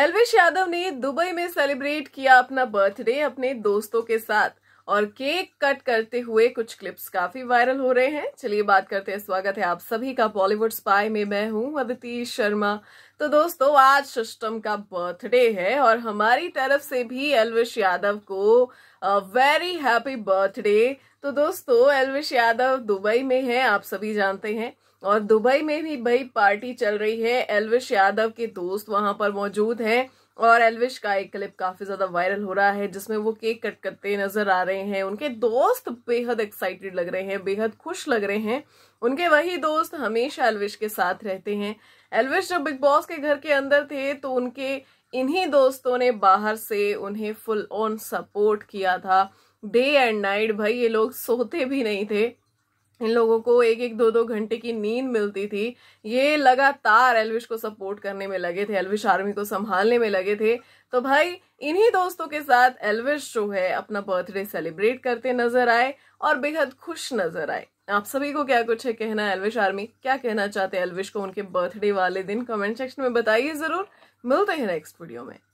एलविश यादव ने दुबई में सेलिब्रेट किया अपना बर्थडे अपने दोस्तों के साथ और केक कट करते हुए कुछ क्लिप्स काफी वायरल हो रहे हैं चलिए बात करते हैं स्वागत है आप सभी का बॉलीवुड स्पाई में मैं हूं अदिति शर्मा तो दोस्तों आज सिस्टम का बर्थडे है और हमारी तरफ से भी एलविश यादव को वेरी हैप्पी बर्थडे तो दोस्तों एलविश यादव दुबई में है आप सभी जानते हैं और दुबई में भी भाई पार्टी चल रही है एलविश यादव के दोस्त वहां पर मौजूद हैं और एलविश का एक क्लिप काफी ज्यादा वायरल हो रहा है जिसमें वो केक कट करते नजर आ रहे हैं उनके दोस्त बेहद एक्साइटेड लग रहे हैं बेहद खुश लग रहे हैं उनके वही दोस्त हमेशा एलविश के साथ रहते हैं एलविश जब बिग बॉस के घर के अंदर थे तो उनके इन्हीं दोस्तों ने बाहर से उन्हें फुल ऑन सपोर्ट किया था डे एंड नाइट भाई ये लोग सोते भी नहीं थे इन लोगों को एक एक दो दो घंटे की नींद मिलती थी ये लगातार एलविश को सपोर्ट करने में लगे थे एलविश आर्मी को संभालने में लगे थे तो भाई इन्हीं दोस्तों के साथ एलविश जो है अपना बर्थडे सेलिब्रेट करते नजर आए और बेहद खुश नजर आए आप सभी को क्या कुछ है कहना एलविश आर्मी क्या कहना चाहते हैं एलविश को उनके बर्थडे वाले दिन कमेंट सेक्शन में बताइए जरूर मिलते हैं नेक्स्ट वीडियो में